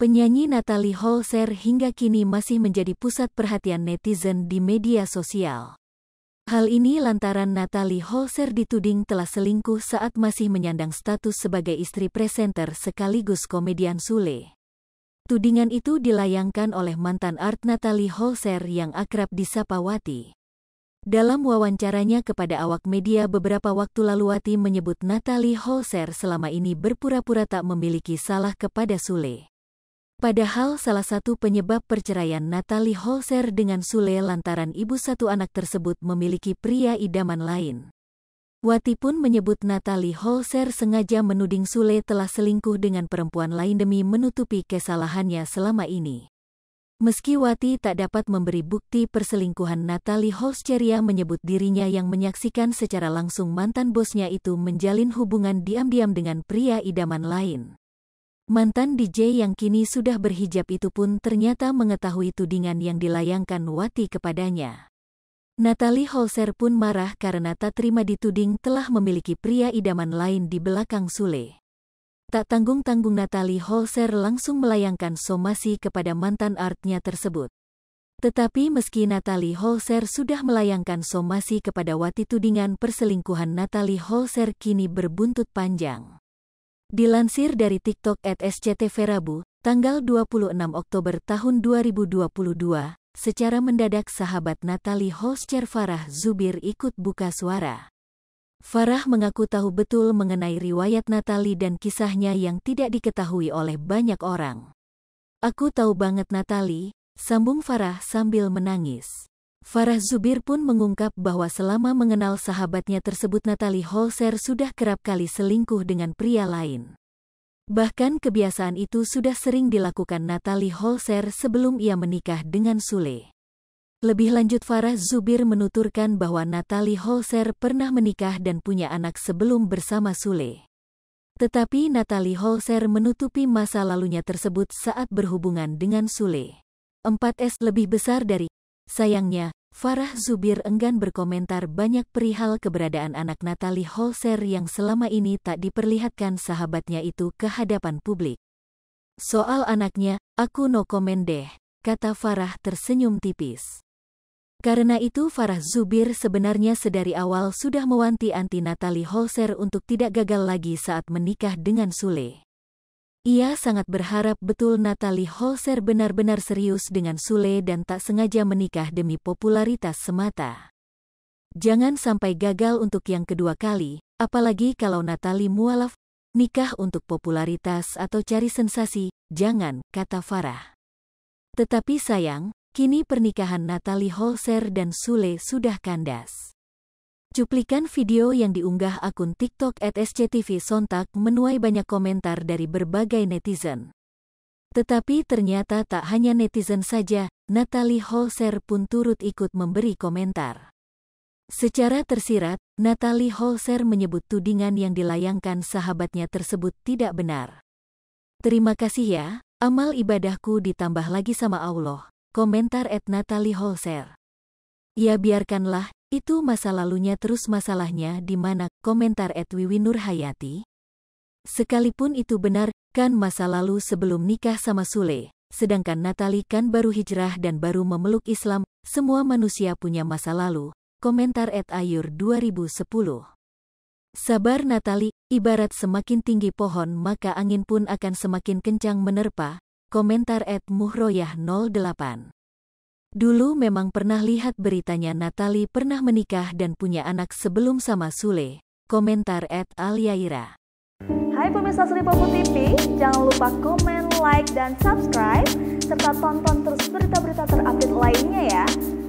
Penyanyi Natalie Holzer hingga kini masih menjadi pusat perhatian netizen di media sosial. Hal ini lantaran Natalie Holzer dituding telah selingkuh saat masih menyandang status sebagai istri presenter sekaligus komedian Sule. Tudingan itu dilayangkan oleh mantan art Natalie Holzer yang akrab disapa Wati. Dalam wawancaranya kepada awak media beberapa waktu lalu Wati menyebut Natalie Holzer selama ini berpura-pura tak memiliki salah kepada Sule. Padahal salah satu penyebab perceraian Natalie Holzer dengan Sule lantaran ibu satu anak tersebut memiliki pria idaman lain. Wati pun menyebut Natalie Holzer sengaja menuding Sule telah selingkuh dengan perempuan lain demi menutupi kesalahannya selama ini. Meski Wati tak dapat memberi bukti perselingkuhan Natalie Holsteria menyebut dirinya yang menyaksikan secara langsung mantan bosnya itu menjalin hubungan diam-diam dengan pria idaman lain. Mantan DJ yang kini sudah berhijab itu pun ternyata mengetahui tudingan yang dilayangkan Wati kepadanya. Natalie Holser pun marah karena tak terima dituding telah memiliki pria idaman lain di belakang Sule. Tak tanggung-tanggung Natalie Holser langsung melayangkan somasi kepada mantan artnya tersebut. Tetapi meski Natalie Holser sudah melayangkan somasi kepada Wati tudingan perselingkuhan Natalie Holser kini berbuntut panjang. Dilansir dari TikTok at SCTV Rabu, tanggal 26 Oktober tahun 2022, secara mendadak sahabat Natalie Holscher Farah Zubir ikut buka suara. Farah mengaku tahu betul mengenai riwayat Natalie dan kisahnya yang tidak diketahui oleh banyak orang. Aku tahu banget Natalie, sambung Farah sambil menangis. Farah Zubir pun mengungkap bahwa selama mengenal sahabatnya tersebut Natalie Holser sudah kerap kali selingkuh dengan pria lain. Bahkan kebiasaan itu sudah sering dilakukan Natalie Holser sebelum ia menikah dengan Sule. Lebih lanjut Farah Zubir menuturkan bahwa Natalie Holser pernah menikah dan punya anak sebelum bersama Sule. Tetapi Natalie Holser menutupi masa lalunya tersebut saat berhubungan dengan Sule. 4S lebih besar dari Sayangnya, Farah Zubir enggan berkomentar banyak perihal keberadaan anak Natalie Holser yang selama ini tak diperlihatkan sahabatnya itu ke hadapan publik. Soal anaknya, aku no komen deh, kata Farah tersenyum tipis. Karena itu Farah Zubir sebenarnya sedari awal sudah mewanti anti Natalie Holser untuk tidak gagal lagi saat menikah dengan Sule. Ia sangat berharap betul Natalie Holzer benar-benar serius dengan Sule dan tak sengaja menikah demi popularitas semata. Jangan sampai gagal untuk yang kedua kali, apalagi kalau Natalie mualaf, nikah untuk popularitas atau cari sensasi, jangan, kata Farah. Tetapi sayang, kini pernikahan Natalie Holzer dan Sule sudah kandas. Cuplikan video yang diunggah akun TikTok at SCTV Sontak menuai banyak komentar dari berbagai netizen. Tetapi ternyata tak hanya netizen saja, Natalie Holser pun turut ikut memberi komentar. Secara tersirat, Natalie Holser menyebut tudingan yang dilayangkan sahabatnya tersebut tidak benar. Terima kasih ya, amal ibadahku ditambah lagi sama Allah, komentar at Natalie Holzer. Ya biarkanlah, itu masa lalunya terus masalahnya di mana komentar Edwi Nurhayati. Sekalipun itu benar, kan masa lalu sebelum nikah sama Sule, sedangkan Natali kan baru hijrah dan baru memeluk Islam, semua manusia punya masa lalu. Komentar Ed Ayur 2010 Sabar Natali, ibarat semakin tinggi pohon maka angin pun akan semakin kencang menerpa. Komentar Ed Muhroyah 08 Dulu memang pernah lihat beritanya Natali pernah menikah dan punya anak sebelum sama Sule. Komentar at Aliaira. Hai pemirsa Popo TV, jangan lupa komen, like, dan subscribe, serta tonton terus berita-berita terupdate lainnya ya.